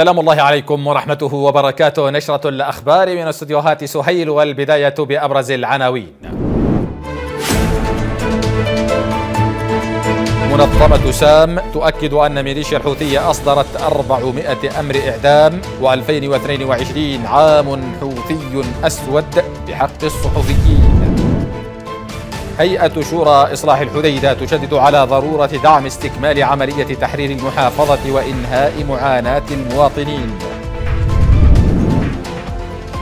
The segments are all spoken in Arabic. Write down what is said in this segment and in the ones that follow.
سلام الله عليكم ورحمته وبركاته نشرة الأخبار من استديوهات سهيل والبداية بأبرز العناوين منظمة سام تؤكد أن ميليشيا الحوثية أصدرت 400 أمر إعدام و2022 عام حوثي أسود بحق الصحفيين هيئة شورى إصلاح الحديدة تشدد على ضرورة دعم استكمال عملية تحرير المحافظة وإنهاء معاناة المواطنين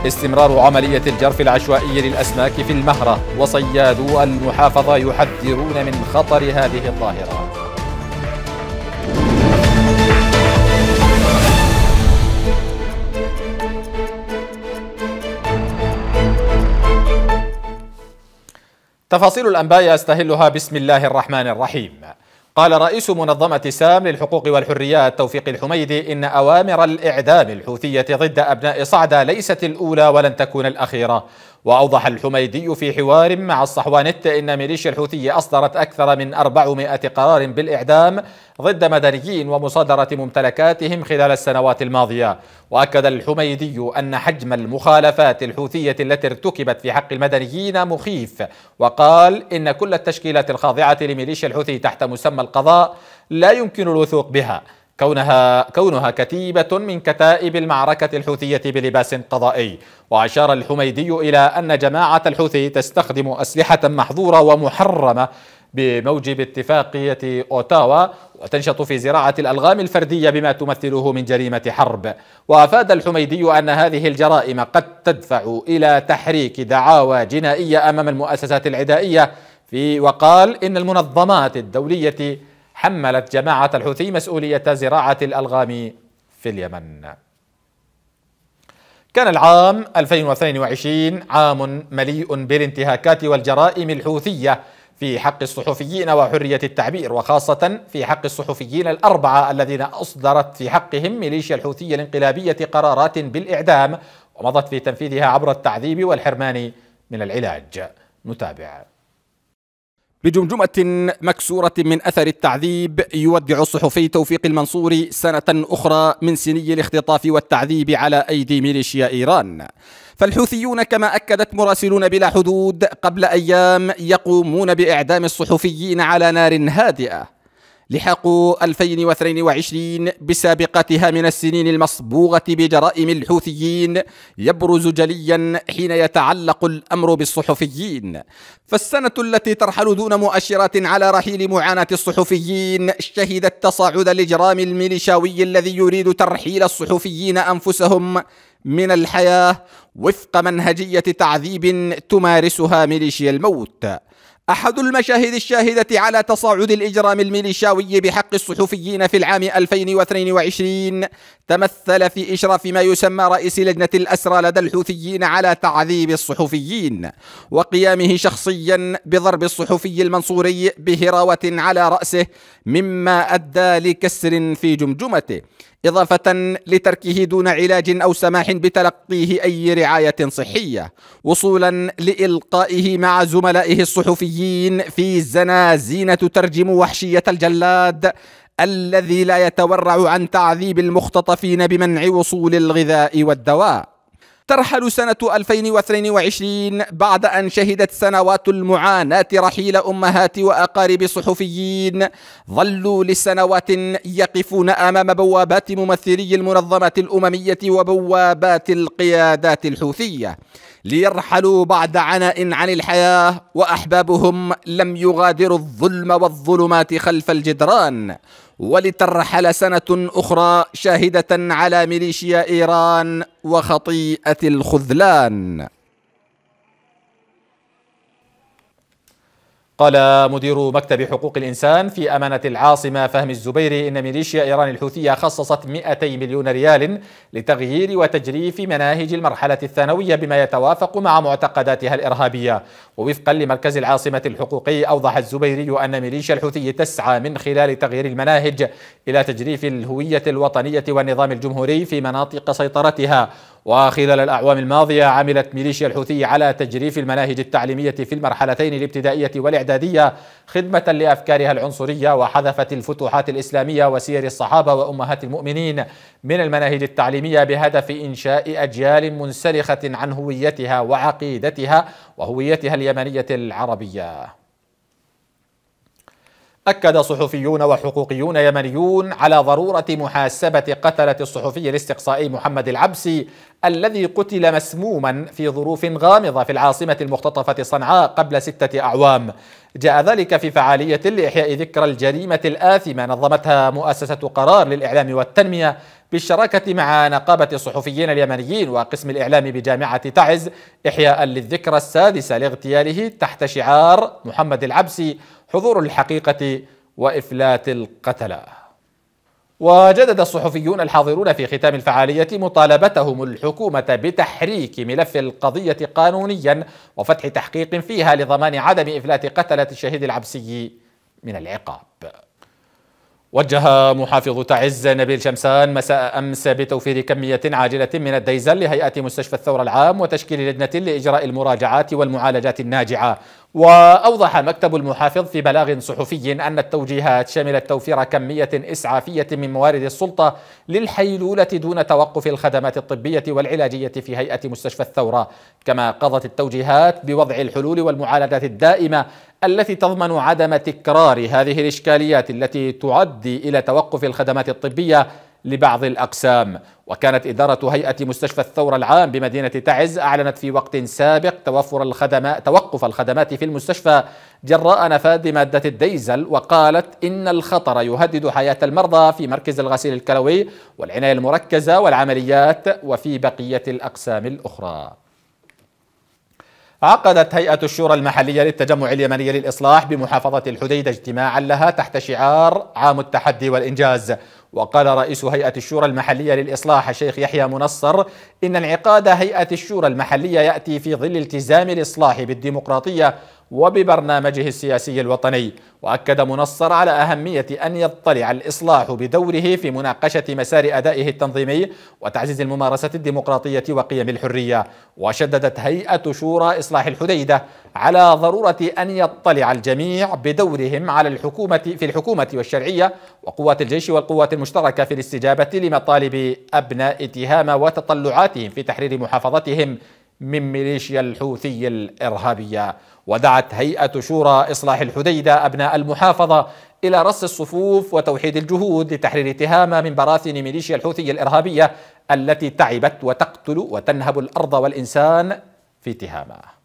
استمرار عملية الجرف العشوائي للأسماك في المهرة وصيادو المحافظة يحذرون من خطر هذه الظاهرة تفاصيل الأنباء يستهلها بسم الله الرحمن الرحيم قال رئيس منظمة سام للحقوق والحريات توفيق الحميدي إن أوامر الإعدام الحوثية ضد أبناء صعدة ليست الأولى ولن تكون الأخيرة وأوضح الحميدي في حوار مع الصحوانت إن ميليشيا الحوثية أصدرت أكثر من 400 قرار بالإعدام ضد مدنيين ومصادرة ممتلكاتهم خلال السنوات الماضية وأكد الحميدي أن حجم المخالفات الحوثية التي ارتكبت في حق المدنيين مخيف وقال إن كل التشكيلات الخاضعة لميليشيا الحوثي تحت مسمى القضاء لا يمكن الوثوق بها كونها كونها كتيبة من كتائب المعركة الحوثية بلباس قضائي وأشار الحميدي إلى أن جماعة الحوثي تستخدم أسلحة محظورة ومحرمة بموجب اتفاقية أوتاوا وتنشط في زراعة الألغام الفردية بما تمثله من جريمة حرب وأفاد الحميدي أن هذه الجرائم قد تدفع إلى تحريك دعاوى جنائية أمام المؤسسات العدائية في وقال إن المنظمات الدولية حملت جماعة الحوثي مسؤولية زراعة الألغام في اليمن كان العام 2022 عام مليء بالانتهاكات والجرائم الحوثية في حق الصحفيين وحرية التعبير وخاصة في حق الصحفيين الأربعة الذين أصدرت في حقهم ميليشيا الحوثية الانقلابية قرارات بالإعدام ومضت في تنفيذها عبر التعذيب والحرمان من العلاج نتابع بجمجمة مكسورة من أثر التعذيب يودع الصحفي توفيق المنصوري سنة أخرى من سني الاختطاف والتعذيب على أيدي ميليشيا إيران فالحوثيون كما أكدت مراسلون بلا حدود قبل أيام يقومون بإعدام الصحفيين على نار هادئة لحقوا 2022 بسابقتها من السنين المصبوغة بجرائم الحوثيين يبرز جليا حين يتعلق الأمر بالصحفيين فالسنة التي ترحل دون مؤشرات على رحيل معاناة الصحفيين شهدت تصاعد الإجرام الميليشاوي الذي يريد ترحيل الصحفيين أنفسهم من الحياة وفق منهجية تعذيب تمارسها ميليشيا الموت أحد المشاهد الشاهدة على تصاعد الإجرام الميليشاوي بحق الصحفيين في العام 2022 تمثل في إشراف ما يسمى رئيس لجنة الأسرى لدى الحوثيين على تعذيب الصحفيين وقيامه شخصيا بضرب الصحفي المنصوري بهراوة على رأسه مما أدى لكسر في جمجمته إضافة لتركه دون علاج أو سماح بتلقيه أي رعاية صحية وصولا لإلقائه مع زملائه الصحفيين في زنازينة تترجم وحشية الجلاد الذي لا يتورع عن تعذيب المختطفين بمنع وصول الغذاء والدواء ترحل سنة 2022 بعد أن شهدت سنوات المعاناة رحيل أمهات وأقارب صحفيين ظلوا لسنوات يقفون أمام بوابات ممثلي المنظمة الأممية وبوابات القيادات الحوثية ليرحلوا بعد عناء عن الحياة وأحبابهم لم يغادروا الظلم والظلمات خلف الجدران ولترحل سنة أخرى شاهدة على ميليشيا إيران وخطيئة الخذلان قال مدير مكتب حقوق الإنسان في أمانة العاصمة فهمي الزبيري إن ميليشيا إيران الحوثية خصصت 200 مليون ريال لتغيير وتجريف مناهج المرحلة الثانوية بما يتوافق مع معتقداتها الإرهابية ووفقا لمركز العاصمة الحقوقي أوضح الزبيري أن ميليشيا الحوثي تسعى من خلال تغيير المناهج إلى تجريف الهوية الوطنية والنظام الجمهوري في مناطق سيطرتها وخلال الأعوام الماضية عملت ميليشيا الحوثي على تجريف المناهج التعليمية في المرحلتين الابتدائية والإعدادية خدمة لأفكارها العنصرية وحذفت الفتوحات الإسلامية وسير الصحابة وأمهات المؤمنين من المناهج التعليمية بهدف إنشاء أجيال منسلخة عن هويتها وعقيدتها وهويتها اليمنية العربية أكد صحفيون وحقوقيون يمنيون على ضرورة محاسبة قتلة الصحفي الاستقصائي محمد العبسي الذي قتل مسموما في ظروف غامضة في العاصمة المختطفة صنعاء قبل ستة أعوام جاء ذلك في فعالية لإحياء ذكرى الجريمة الآثمة نظمتها مؤسسة قرار للإعلام والتنمية بالشراكة مع نقابة الصحفيين اليمنيين وقسم الإعلام بجامعة تعز إحياء للذكرى السادسة لاغتياله تحت شعار محمد العبسي حضور الحقيقة وإفلات القتلى وجدد الصحفيون الحاضرون في ختام الفعالية مطالبتهم الحكومة بتحريك ملف القضية قانونيا وفتح تحقيق فيها لضمان عدم إفلات قتلة الشهيد العبسي من العقاب وجه محافظ تعز نبيل شمسان مساء أمس بتوفير كمية عاجلة من الديزل لهيئة مستشفى الثورة العام وتشكيل لجنة لإجراء المراجعات والمعالجات الناجعة وأوضح مكتب المحافظ في بلاغ صحفي أن التوجيهات شملت توفير كمية إسعافية من موارد السلطة للحيلولة دون توقف الخدمات الطبية والعلاجية في هيئة مستشفى الثورة كما قضت التوجيهات بوضع الحلول والمعالجات الدائمة التي تضمن عدم تكرار هذه الإشكاليات التي تعدي إلى توقف الخدمات الطبية لبعض الأقسام وكانت إدارة هيئة مستشفى الثورة العام بمدينة تعز أعلنت في وقت سابق توفر الخدمات توقف الخدمات في المستشفى جراء نفاذ مادة الديزل وقالت إن الخطر يهدد حياة المرضى في مركز الغسيل الكلوي والعناية المركزة والعمليات وفي بقية الأقسام الأخرى عقدت هيئة الشورى المحلية للتجمع اليمني للإصلاح بمحافظة الحديدة اجتماعا لها تحت شعار عام التحدي والإنجاز وقال رئيس هيئة الشورى المحلية للإصلاح الشيخ يحيى منصر إن انعقاد هيئة الشورى المحلية يأتي في ظل التزام الإصلاح بالديمقراطية وببرنامجه السياسي الوطني وأكد منصر على أهمية أن يطلع الإصلاح بدوره في مناقشة مسار أدائه التنظيمي وتعزيز الممارسة الديمقراطية وقيم الحرية وشددت هيئة شورى إصلاح الحديدة على ضرورة أن يطلع الجميع بدورهم على الحكومة في الحكومة والشرعية وقوات الجيش والقوات المشتركة في الاستجابة لمطالب أبناء تهامة وتطلعاتهم في تحرير محافظتهم من ميليشيا الحوثي الإرهابية ودعت هيئة شورى إصلاح الحديدة أبناء المحافظة إلى رص الصفوف وتوحيد الجهود لتحرير تهامة من براثن ميليشيا الحوثي الإرهابية التي تعبت وتقتل وتنهب الأرض والإنسان في تهامه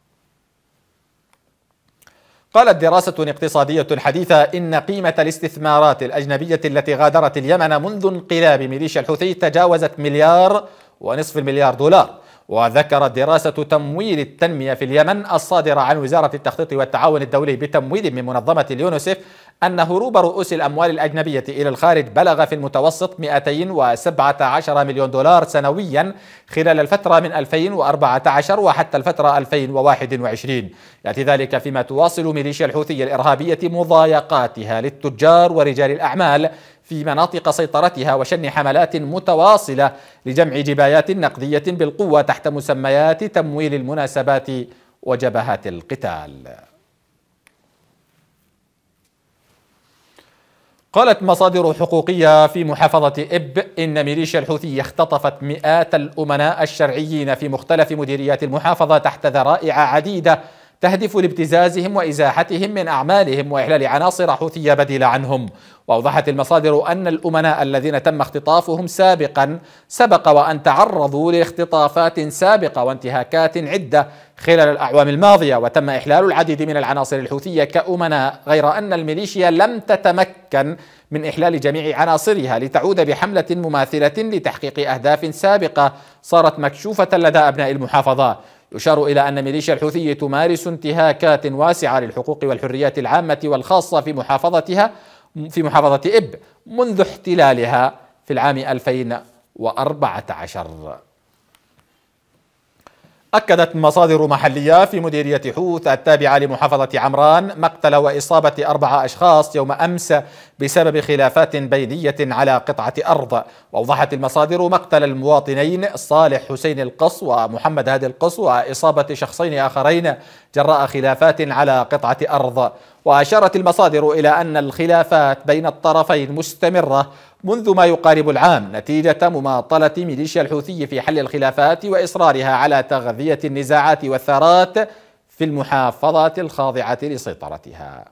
قالت دراسة اقتصادية حديثة إن قيمة الاستثمارات الأجنبية التي غادرت اليمن منذ انقلاب ميليشيا الحوثي تجاوزت مليار ونصف المليار دولار وذكرت دراسة تمويل التنمية في اليمن الصادرة عن وزارة التخطيط والتعاون الدولي بتمويل من منظمة اليونسف أن هروب رؤوس الأموال الأجنبية إلى الخارج بلغ في المتوسط 217 مليون دولار سنويا خلال الفترة من 2014 وحتى الفترة 2021 يأتي ذلك فيما تواصل ميليشيا الحوثية الإرهابية مضايقاتها للتجار ورجال الأعمال في مناطق سيطرتها وشن حملات متواصلة لجمع جبايات نقدية بالقوة تحت مسميات تمويل المناسبات وجبهات القتال قالت مصادر حقوقية في محافظة إب إن ميليشيا الحوثي اختطفت مئات الأمناء الشرعيين في مختلف مديريات المحافظة تحت ذرائع عديدة تهدف لابتزازهم وإزاحتهم من أعمالهم وإحلال عناصر حوثية بديلة عنهم وأوضحت المصادر أن الأمناء الذين تم اختطافهم سابقا سبق وأن تعرضوا لاختطافات سابقة وانتهاكات عدة خلال الأعوام الماضية وتم إحلال العديد من العناصر الحوثية كأمناء غير أن الميليشيا لم تتمكن من إحلال جميع عناصرها لتعود بحملة مماثلة لتحقيق أهداف سابقة صارت مكشوفة لدى أبناء المحافظة يشار إلى أن ميليشيا الحوثي تمارس انتهاكات واسعة للحقوق والحريات العامة والخاصة في محافظتها في محافظة إب منذ احتلالها في العام 2014 أكدت مصادر محلية في مديرية حوث التابعة لمحافظة عمران مقتل وإصابة أربعة أشخاص يوم أمس بسبب خلافات بينية على قطعة أرض وأوضحت المصادر مقتل المواطنين صالح حسين القص ومحمد هادي القص وإصابة شخصين آخرين جراء خلافات على قطعة أرض وأشارت المصادر إلى أن الخلافات بين الطرفين مستمرة منذ ما يقارب العام نتيجة مماطلة ميليشيا الحوثي في حل الخلافات وإصرارها على تغذية النزاعات والثارات في المحافظات الخاضعة لسيطرتها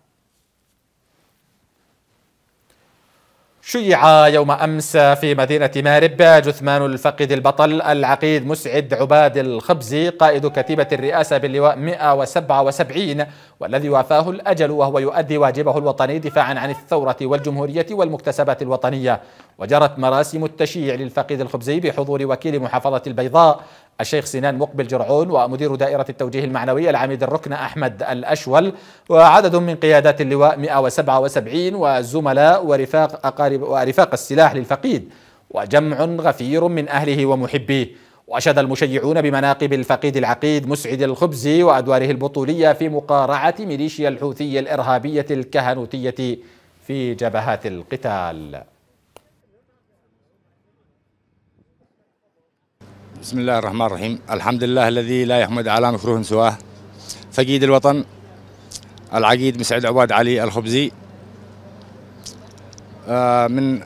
شيع يوم أمس في مدينة مارب جثمان الفقيد البطل العقيد مسعد عباد الخبزي قائد كتيبة الرئاسة باللواء 177 والذي وافاه الأجل وهو يؤدي واجبه الوطني دفاعا عن الثورة والجمهورية والمكتسبات الوطنية وجرت مراسم التشييع للفقيد الخبزي بحضور وكيل محافظة البيضاء الشيخ سنان مقبل جرعون ومدير دائرة التوجيه المعنوي العميد الركن أحمد الأشول وعدد من قيادات اللواء 177 وزملاء ورفاق, أقارب ورفاق السلاح للفقيد وجمع غفير من أهله ومحبيه وأشاد المشجعون بمناقب الفقيد العقيد مسعد الخبزي وأدواره البطولية في مقارعة ميليشيا الحوثية الإرهابية الكهنوتية في جبهات القتال بسم الله الرحمن الرحيم الحمد لله الذي لا يحمد على مكروه سواه فقيد الوطن العقيد مسعد عباد علي الخبزي آه، من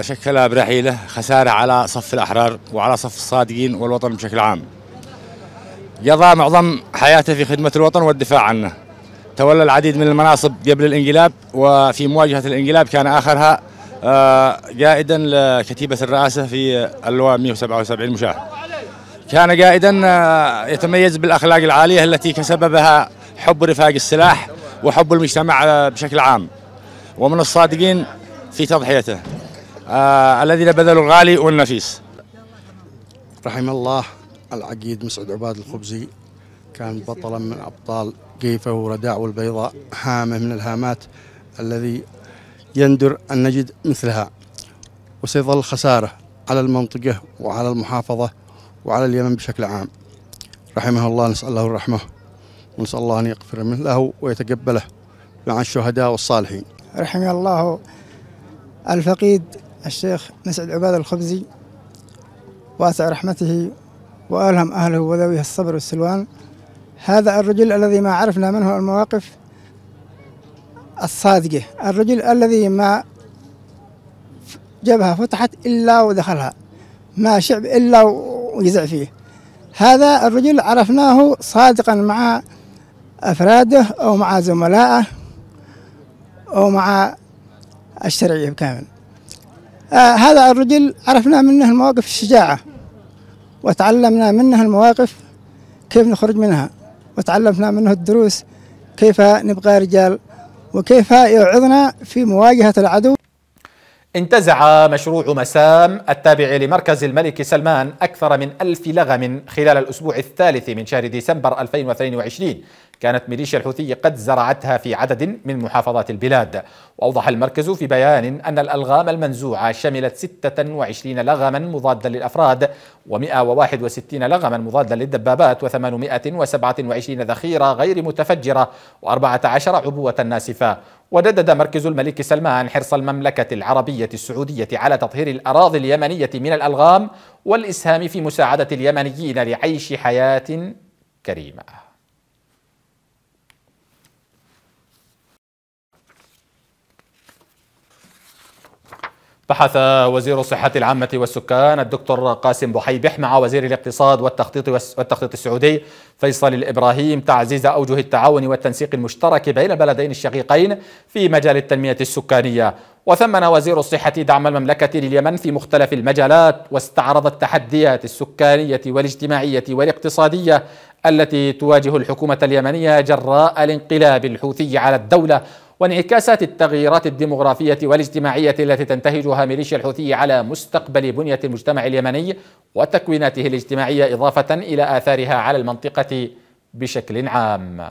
شكل برحيله خساره على صف الاحرار وعلى صف الصادقين والوطن بشكل عام. قضى معظم حياته في خدمه الوطن والدفاع عنه. تولى العديد من المناصب قبل الانقلاب وفي مواجهه الانقلاب كان اخرها قائدا آه، لكتيبه الرئاسه في اللواء 177 مشاه. كان قائدا آه، يتميز بالاخلاق العاليه التي كسببها حب رفاق السلاح وحب المجتمع آه، بشكل عام. ومن الصادقين في تضحيته آه الذي لا بدل والنفيس رحم الله العقيد مسعد عباد الخبزي كان بطلا من ابطال قيفه ورداع والبيضاء هامه من الهامات الذي يندر ان نجد مثلها وسيظل خساره على المنطقه وعلى المحافظه وعلى اليمن بشكل عام رحمه الله نسال الله الرحمه ونسال الله ان يغفر له ويتقبله مع الشهداء والصالحين رحم الله الفقيد الشيخ مسعد عباد الخبزي واسع رحمته وألهم أهله وذويه الصبر والسلوان هذا الرجل الذي ما عرفنا منه المواقف الصادقة الرجل الذي ما جبهة فتحت إلا ودخلها ما شعب إلا ويزع فيه هذا الرجل عرفناه صادقا مع أفراده أو مع زملائه أو مع الشرعية بكامل آه هذا الرجل عرفنا منه المواقف الشجاعة وتعلمنا منه المواقف كيف نخرج منها وتعلمنا منه الدروس كيف نبقى رجال وكيف يوعظنا في مواجهة العدو انتزع مشروع مسام التابع لمركز الملك سلمان أكثر من ألف لغم خلال الأسبوع الثالث من شهر ديسمبر 2022 كانت ميليشيا الحوثي قد زرعتها في عدد من محافظات البلاد وأوضح المركز في بيان أن الألغام المنزوعة شملت 26 لغما مضادا للأفراد و161 لغما مضادا للدبابات و827 ذخيرة غير متفجرة و14 عبوة ناسفة وددد مركز الملك سلمان حرص المملكة العربية السعودية على تطهير الأراضي اليمنية من الألغام والإسهام في مساعدة اليمنيين لعيش حياة كريمة بحث وزير الصحة العامة والسكان الدكتور قاسم بحيبح مع وزير الاقتصاد والتخطيط والتخطيط السعودي فيصل الإبراهيم تعزيز أوجه التعاون والتنسيق المشترك بين البلدين الشقيقين في مجال التنمية السكانية وثمن وزير الصحة دعم المملكة لليمن في مختلف المجالات واستعرض التحديات السكانية والاجتماعية والاقتصادية التي تواجه الحكومة اليمنية جراء الانقلاب الحوثي على الدولة وانعكاسات التغييرات الديمغرافية والاجتماعية التي تنتهجها ميليشيا الحوثي على مستقبل بنية المجتمع اليمني وتكويناته الاجتماعية إضافة إلى آثارها على المنطقة بشكل عام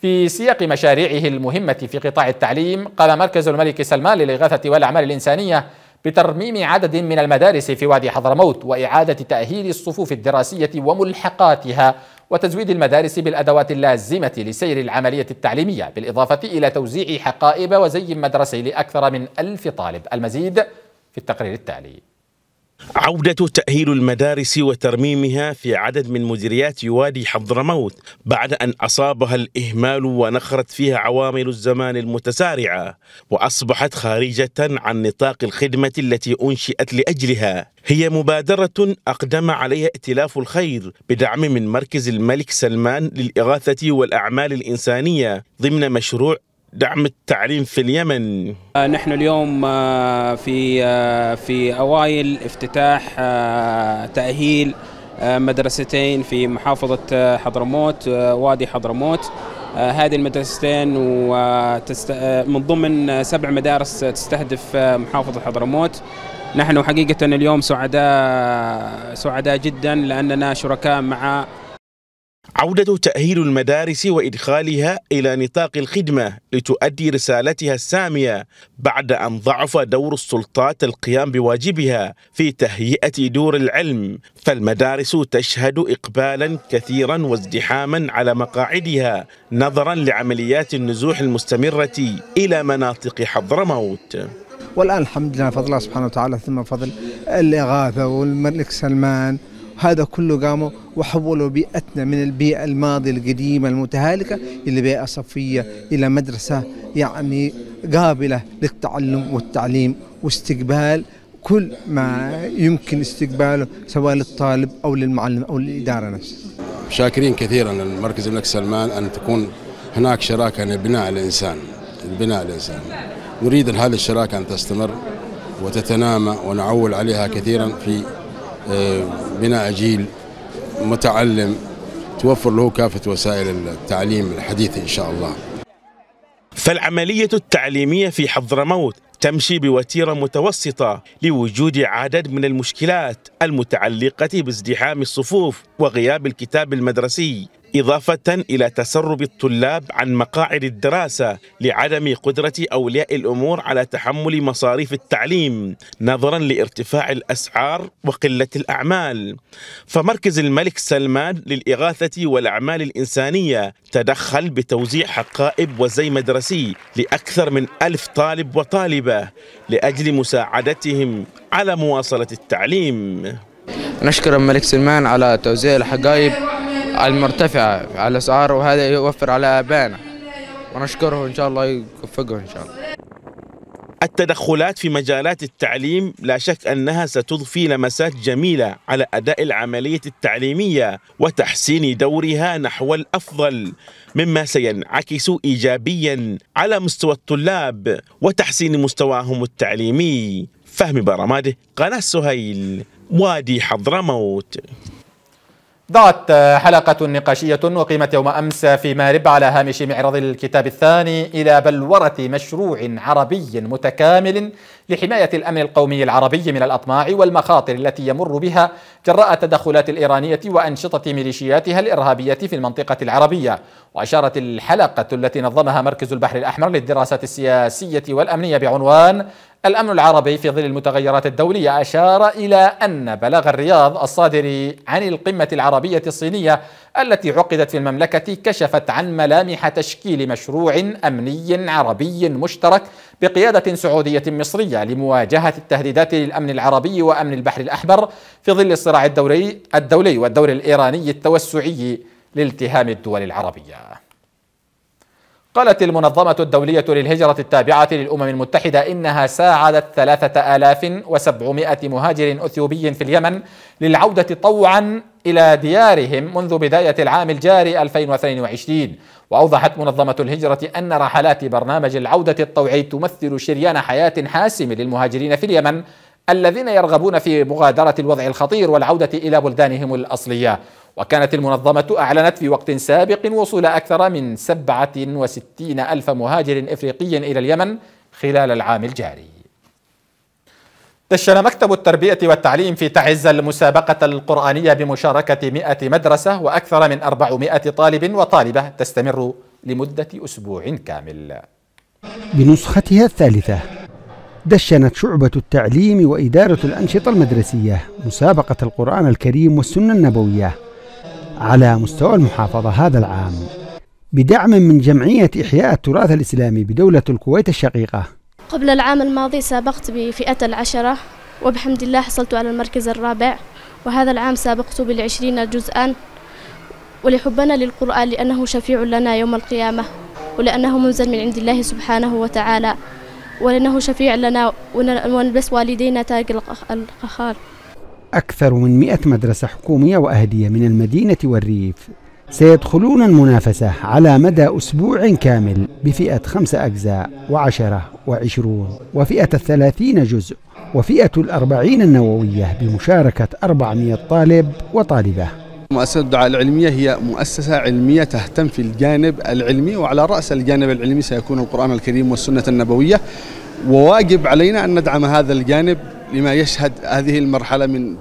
في سياق مشاريعه المهمة في قطاع التعليم قام مركز الملك سلمان للإغاثة والأعمال الإنسانية بترميم عدد من المدارس في وادي حضرموت وإعادة تأهيل الصفوف الدراسية وملحقاتها وتزويد المدارس بالأدوات اللازمة لسير العملية التعليمية بالإضافة إلى توزيع حقائب وزي مدرسي لأكثر من ألف طالب المزيد في التقرير التالي عودة تأهيل المدارس وترميمها في عدد من مديريات وادي حضرموت بعد أن أصابها الإهمال ونخرت فيها عوامل الزمان المتسارعة وأصبحت خارجة عن نطاق الخدمة التي أنشئت لأجلها هي مبادرة أقدم عليها ائتلاف الخير بدعم من مركز الملك سلمان للإغاثة والأعمال الإنسانية ضمن مشروع دعم التعليم في اليمن آه، نحن اليوم آه، في آه، في اوائل افتتاح تاهيل مدرستين في محافظه حضرموت وادي حضرموت هذه المدرستين من ضمن سبع مدارس تستهدف محافظه حضرموت نحن حقيقه اليوم سعداء سعداء جدا لاننا شركاء مع عودة تأهيل المدارس وإدخالها إلى نطاق الخدمة لتؤدي رسالتها السامية بعد أن ضعف دور السلطات القيام بواجبها في تهيئة دور العلم فالمدارس تشهد إقبالا كثيرا وازدحاما على مقاعدها نظرا لعمليات النزوح المستمرة إلى مناطق حضرموت والآن الحمد لله فضل الله سبحانه وتعالى ثم فضل الإغاثة والملك سلمان هذا كله قاموا وحولوا بيئتنا من البيئة الماضية القديمة المتهالكة إلى بيئة صفية إلى مدرسة يعني قابلة للتعلم والتعليم واستقبال كل ما يمكن استقباله سواء للطالب أو للمعلم أو للإدارة نفسها شاكرين كثيرا لمركز الملك سلمان أن تكون هناك شراكة لبناء الإنسان لبناء الإنسان نريد هذه الشراكة أن تستمر وتتنامى ونعول عليها كثيرا في آه، بناء جيل متعلم توفر له كافة وسائل التعليم الحديثة إن شاء الله فالعملية التعليمية في حضرموت تمشي بوتيرة متوسطة لوجود عدد من المشكلات المتعلقة بازدحام الصفوف وغياب الكتاب المدرسي إضافة إلى تسرب الطلاب عن مقاعد الدراسة لعدم قدرة أولياء الأمور على تحمل مصاريف التعليم نظرا لارتفاع الأسعار وقلة الأعمال فمركز الملك سلمان للإغاثة والأعمال الإنسانية تدخل بتوزيع حقائب وزي مدرسي لأكثر من ألف طالب وطالبة لأجل مساعدتهم على مواصلة التعليم نشكر الملك سلمان على توزيع الحقائب المرتفعة على الأسعار وهذا يوفر على أبانا ونشكره إن شاء الله يوفقه إن شاء الله التدخلات في مجالات التعليم لا شك أنها ستضفي لمسات جميلة على أداء العملية التعليمية وتحسين دورها نحو الأفضل مما سينعكس إيجابيا على مستوى الطلاب وتحسين مستواهم التعليمي فهم برماده قناة سهيل وادي حضرموت ضعت حلقة نقاشية أقيمت يوم أمس في مارب على هامش معرض الكتاب الثاني إلى بلورة مشروع عربي متكامل لحماية الأمن القومي العربي من الأطماع والمخاطر التي يمر بها جراء التدخلات الإيرانية وأنشطة ميليشياتها الإرهابية في المنطقة العربية وأشارت الحلقة التي نظمها مركز البحر الأحمر للدراسات السياسية والأمنية بعنوان الأمن العربي في ظل المتغيرات الدولية أشار إلى أن بلاغ الرياض الصادر عن القمة العربية الصينية التي عقدت في المملكة كشفت عن ملامح تشكيل مشروع أمني عربي مشترك بقيادة سعودية مصرية لمواجهة التهديدات للأمن العربي وأمن البحر الأحمر في ظل الصراع الدولي الدولي والدور الإيراني التوسعي لالتهام الدول العربية قالت المنظمة الدولية للهجرة التابعة للأمم المتحدة إنها ساعدت ثلاثة آلاف وسبعمائة مهاجر أثيوبي في اليمن للعودة طوعا إلى ديارهم منذ بداية العام الجاري 2022 وأوضحت منظمة الهجرة أن رحلات برنامج العودة الطوعي تمثل شريان حياة حاسم للمهاجرين في اليمن الذين يرغبون في مغادرة الوضع الخطير والعودة إلى بلدانهم الأصلية وكانت المنظمة أعلنت في وقت سابق وصول أكثر من 67 ألف مهاجر إفريقي إلى اليمن خلال العام الجاري دشن مكتب التربية والتعليم في تعز المسابقة القرآنية بمشاركة 100 مدرسة وأكثر من 400 طالب وطالبة تستمر لمدة أسبوع كامل بنسختها الثالثة دشنت شعبة التعليم وإدارة الأنشطة المدرسية مسابقة القرآن الكريم والسنة النبوية على مستوى المحافظة هذا العام بدعم من جمعية إحياء التراث الإسلامي بدولة الكويت الشقيقة قبل العام الماضي سابقت بفئة العشرة وبحمد الله حصلت على المركز الرابع وهذا العام سابقت بالعشرين جزءا ولحبنا للقرآن لأنه شفيع لنا يوم القيامة ولأنه منزل من عند الله سبحانه وتعالى ولأنه شفيع لنا ونلبس والدينا تاج القخال أكثر من 100 مدرسة حكومية وأهلية من المدينة والريف سيدخلون المنافسة على مدى أسبوع كامل بفئة خمسة أجزاء وعشرة وعشرون وفئة الثلاثين جزء وفئة الأربعين النووية بمشاركة 400 طالب وطالبة مؤسسة الدعاء العلمية هي مؤسسة علمية تهتم في الجانب العلمي وعلى رأس الجانب العلمي سيكون القرآن الكريم والسنة النبوية وواجب علينا أن ندعم هذا الجانب لما يشهد هذه المرحلة من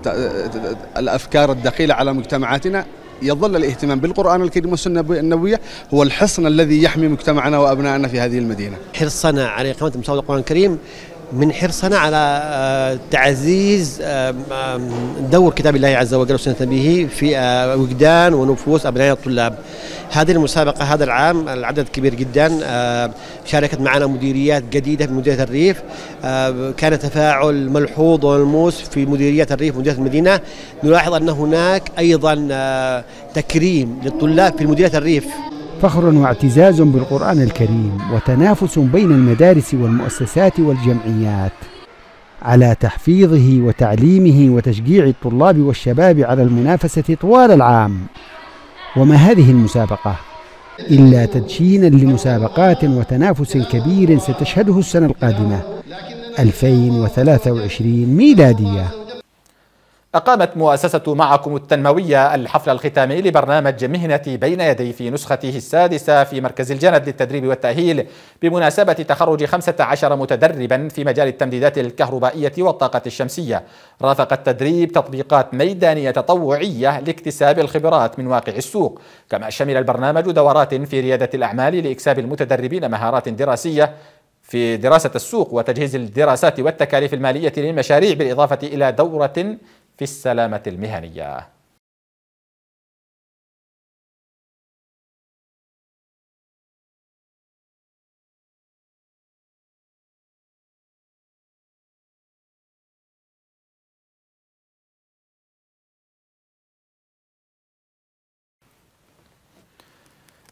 الأفكار الدخيلة على مجتمعاتنا يظل الاهتمام بالقرآن الكريم والسنة النبوية هو الحصن الذي يحمي مجتمعنا وأبنائنا في هذه المدينة حرصنا على إقامة مساوى القرآن الكريم من حرصنا على آه، تعزيز آه، دور كتاب الله عز وجل وسنة به في آه، وجدان ونفوس أبناء الطلاب هذه المسابقة هذا العام العدد كبير جدا شاركت معنا مديريات جديدة في مديرية الريف كان تفاعل ملحوظ وملموس في مديرية الريف مديرية المدينة نلاحظ أن هناك أيضا تكريم للطلاب في مديرية الريف فخر واعتزاز بالقرآن الكريم وتنافس بين المدارس والمؤسسات والجمعيات على تحفيظه وتعليمه وتشجيع الطلاب والشباب على المنافسة طوال العام وما هذه المسابقة إلا تدشينا لمسابقات وتنافس كبير ستشهده السنة القادمة 2023 ميلادية أقامت مؤسسة معكم التنموية الحفل الختامي لبرنامج مهنة بين يدي في نسخته السادسة في مركز الجند للتدريب والتأهيل بمناسبة تخرج 15 متدربا في مجال التمديدات الكهربائية والطاقة الشمسية رافق التدريب تطبيقات ميدانية تطوعية لاكتساب الخبرات من واقع السوق كما شمل البرنامج دورات في ريادة الأعمال لإكساب المتدربين مهارات دراسية في دراسة السوق وتجهيز الدراسات والتكاليف المالية للمشاريع بالإضافة إلى دورة في السلامة المهنية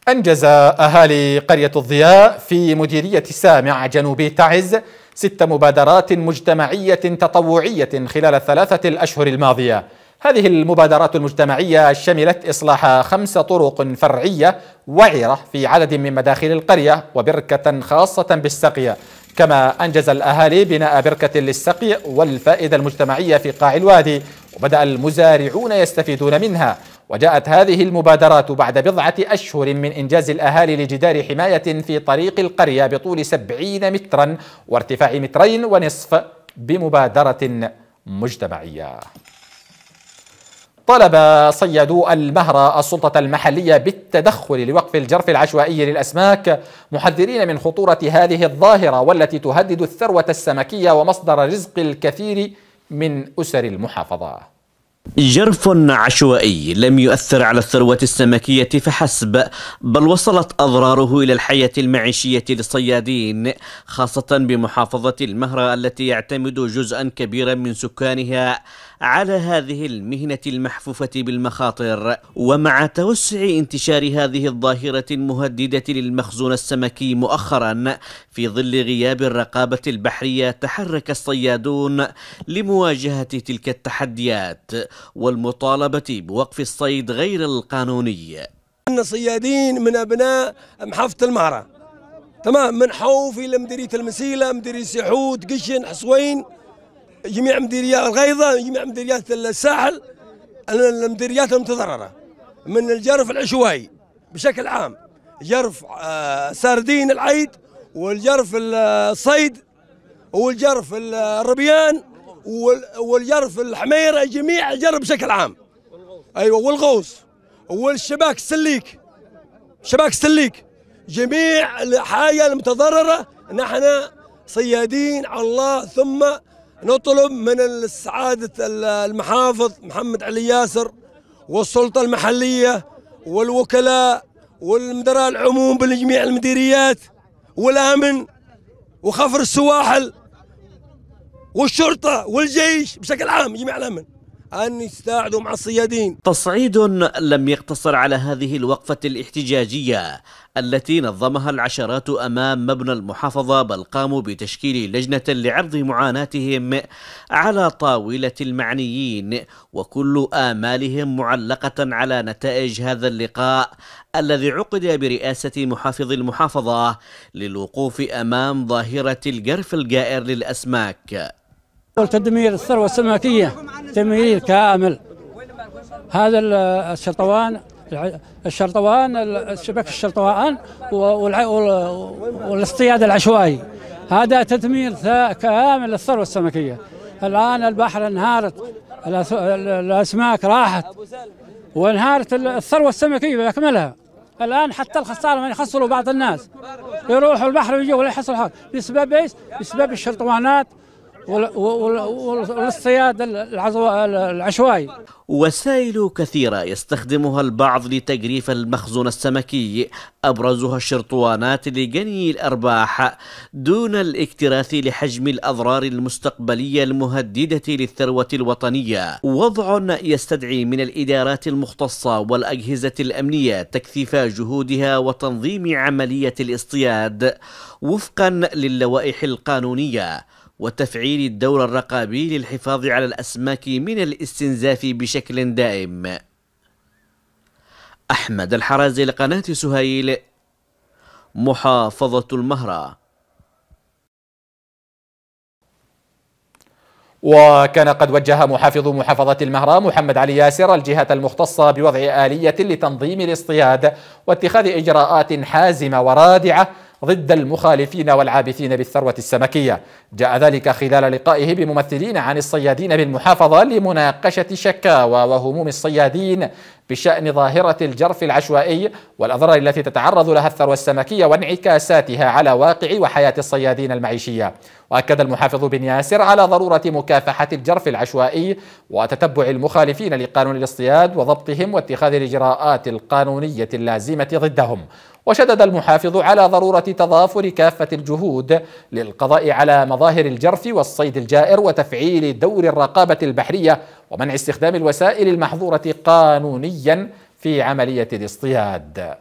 أنجز أهالي قرية الضياء في مديرية سامع جنوبي تعز ست مبادرات مجتمعية تطوعية خلال الثلاثة الأشهر الماضية هذه المبادرات المجتمعية شملت إصلاح خمس طرق فرعية وعرة في عدد من مداخل القرية وبركة خاصة بالسقية كما أنجز الأهالي بناء بركة للسقي والفائدة المجتمعية في قاع الوادي وبدأ المزارعون يستفيدون منها وجاءت هذه المبادرات بعد بضعة أشهر من إنجاز الأهالي لجدار حماية في طريق القرية بطول سبعين مترا وارتفاع مترين ونصف بمبادرة مجتمعية طلب صيادو المهرة السلطة المحلية بالتدخل لوقف الجرف العشوائي للأسماك محذرين من خطورة هذه الظاهرة والتي تهدد الثروة السمكية ومصدر رزق الكثير من أسر المحافظة جرف عشوائي لم يؤثر على الثروة السمكية فحسب بل وصلت أضراره إلى الحياة المعيشية للصيادين خاصة بمحافظة المهرة التي يعتمد جزءا كبيرا من سكانها على هذه المهنة المحفوفة بالمخاطر ومع توسع انتشار هذه الظاهرة المهددة للمخزون السمكي مؤخرا في ظل غياب الرقابة البحرية تحرك الصيادون لمواجهة تلك التحديات والمطالبة بوقف الصيد غير القانوني أن صيادين من أبناء محافظة المهرة تمام من حوفي لمديرية المسيلة مديرية سحود قشن حصوين جميع مديريات الغيضة جميع مديريات الساحل المديريات المتضررة من الجرف العشوائي بشكل عام جرف آه، سردين العيد والجرف الصيد والجرف الربيان والجرف الحميره جميع الجرف بشكل عام ايوه والغوص والشباك السليك شباك السليك جميع الحاجه المتضرره نحن صيادين على الله ثم نطلب من السعادة المحافظ محمد علي ياسر والسلطة المحلية والوكلاء والمدراء العموم بالجميع المديريات والأمن وخفر السواحل والشرطة والجيش بشكل عام جميع الأمن أن يساعدوا مع الصيادين تصعيد لم يقتصر على هذه الوقفة الاحتجاجية التي نظمها العشرات أمام مبنى المحافظة بل قاموا بتشكيل لجنة لعرض معاناتهم على طاولة المعنيين وكل آمالهم معلقة على نتائج هذا اللقاء الذي عقد برئاسة محافظ المحافظة للوقوف أمام ظاهرة الجرف الجائر للأسماك تدمير الثروة السمكية تمرير كامل هذا الشرطوان الشرطوان الشبك الشرطوان والاصطياد العشوائي هذا تدمير كامل الثروة السمكية الآن البحر انهارت الأسماك راحت وانهارت الثروة السمكية بأكملها الآن حتى الخسارة ما يحصلوا بعض الناس يروحوا البحر ويجوا ولا يحصلوا حاجة بسبب ايش؟ بسبب الشرطوانات والصياد العشوائي وسائل كثيرة يستخدمها البعض لتجريف المخزون السمكي أبرزها الشرطوانات لجني الأرباح دون الاكتراث لحجم الأضرار المستقبلية المهددة للثروة الوطنية وضع يستدعي من الإدارات المختصة والأجهزة الأمنية تكثيف جهودها وتنظيم عملية الاصطياد وفقا للوائح القانونية وتفعيل الدور الرقابي للحفاظ على الأسماك من الاستنزاف بشكل دائم أحمد الحرازي لقناة سهيل محافظة المهرة وكان قد وجه محافظ محافظة المهرة محمد علي ياسر الجهة المختصة بوضع آلية لتنظيم الاصطياد واتخاذ إجراءات حازمة ورادعة ضد المخالفين والعابثين بالثروة السمكية جاء ذلك خلال لقائه بممثلين عن الصيادين بالمحافظة لمناقشة شكاوى وهموم الصيادين بشأن ظاهرة الجرف العشوائي والأضرار التي تتعرض لها الثروة السمكية وانعكاساتها على واقع وحياة الصيادين المعيشية وأكد المحافظ بن ياسر على ضرورة مكافحة الجرف العشوائي وتتبع المخالفين لقانون الاصطياد وضبطهم واتخاذ الإجراءات القانونية اللازمة ضدهم وشدد المحافظ على ضرورة تضافر كافة الجهود للقضاء على مظاهر الجرف والصيد الجائر وتفعيل دور الرقابة البحرية ومنع استخدام الوسائل المحظورة قانونيا في عملية الاصطياد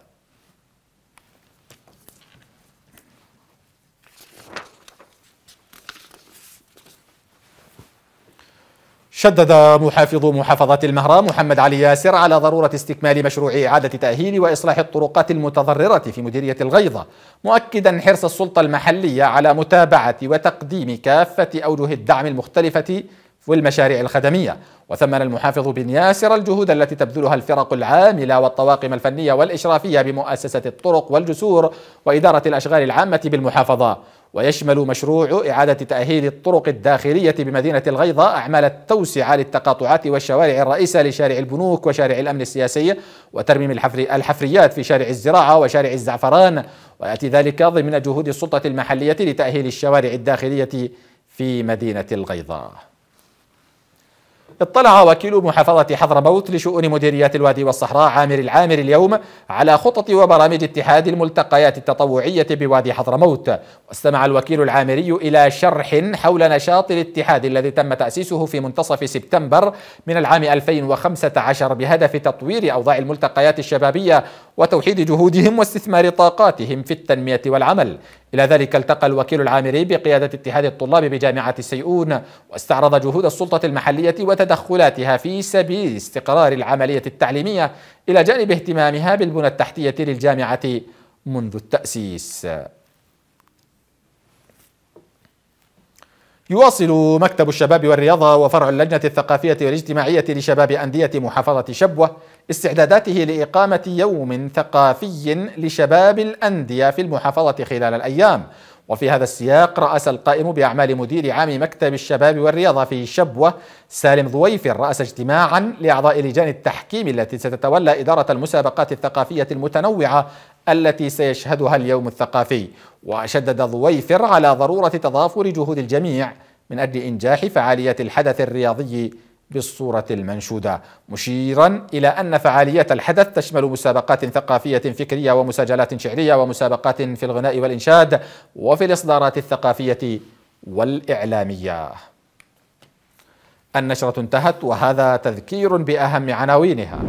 شدد محافظ محافظة المهرة محمد علي ياسر على ضرورة استكمال مشروع إعادة تأهيل وإصلاح الطرقات المتضررة في مديرية الغيضة مؤكدا حرص السلطة المحلية على متابعة وتقديم كافة أوجه الدعم المختلفة والمشاريع الخدمية وثمن المحافظ بن ياسر الجهود التي تبذلها الفرق العاملة والطواقم الفنية والإشرافية بمؤسسة الطرق والجسور وإدارة الأشغال العامة بالمحافظة ويشمل مشروع إعادة تأهيل الطرق الداخلية بمدينة الغيضة أعمال التوسعة للتقاطعات والشوارع الرئيسة لشارع البنوك وشارع الأمن السياسي وترميم الحفريات في شارع الزراعة وشارع الزعفران ويأتي ذلك ضمن جهود السلطة المحلية لتأهيل الشوارع الداخلية في مدينة الغيضة اطلع وكيل محافظة حضرموت لشؤون مديريات الوادي والصحراء عامر العامر اليوم على خطط وبرامج اتحاد الملتقيات التطوعية بوادي حضرموت واستمع الوكيل العامري إلى شرح حول نشاط الاتحاد الذي تم تأسيسه في منتصف سبتمبر من العام 2015 بهدف تطوير أوضاع الملتقيات الشبابية وتوحيد جهودهم واستثمار طاقاتهم في التنمية والعمل إلى ذلك التقى الوكيل العامري بقيادة اتحاد الطلاب بجامعة سيئون واستعرض جهود السلطة المحلية وتدخلاتها في سبيل استقرار العملية التعليمية إلى جانب اهتمامها بالبنى التحتية للجامعة منذ التأسيس يواصل مكتب الشباب والرياضة وفرع اللجنة الثقافية والاجتماعية لشباب أندية محافظة شبوة استعداداته لإقامة يوم ثقافي لشباب الأندية في المحافظة خلال الأيام وفي هذا السياق رأس القائم بأعمال مدير عام مكتب الشباب والرياضة في شبوة سالم ضويفر رأس اجتماعا لأعضاء لجان التحكيم التي ستتولى إدارة المسابقات الثقافية المتنوعة التي سيشهدها اليوم الثقافي وشدد ضويفر على ضرورة تضافر جهود الجميع من أجل إنجاح فعالية الحدث الرياضي بالصورة المنشودة مشيرا إلى أن فعاليات الحدث تشمل مسابقات ثقافية فكرية ومساجلات شعرية ومسابقات في الغناء والإنشاد وفي الإصدارات الثقافية والإعلامية النشرة انتهت وهذا تذكير بأهم عناوينها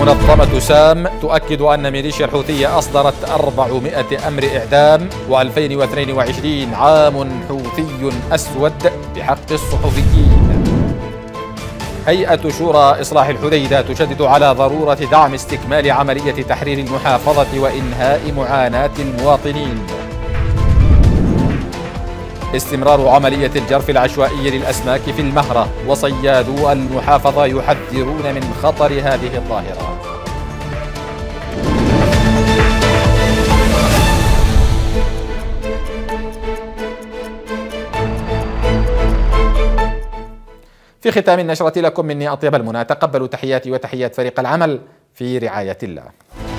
منظمة سام تؤكد أن ميليشيا الحوثية أصدرت 400 أمر إعدام و2022 عام حوثي أسود بحق الصحفيين هيئة شورى إصلاح الحديدة تشدد على ضرورة دعم استكمال عملية تحرير المحافظة وإنهاء معاناة المواطنين استمرار عملية الجرف العشوائي للأسماك في المهرة وصيادو المحافظة يحذرون من خطر هذه الظاهرة في ختام النشرة لكم مني أطيب المنى تقبلوا تحياتي وتحيات فريق العمل في رعاية الله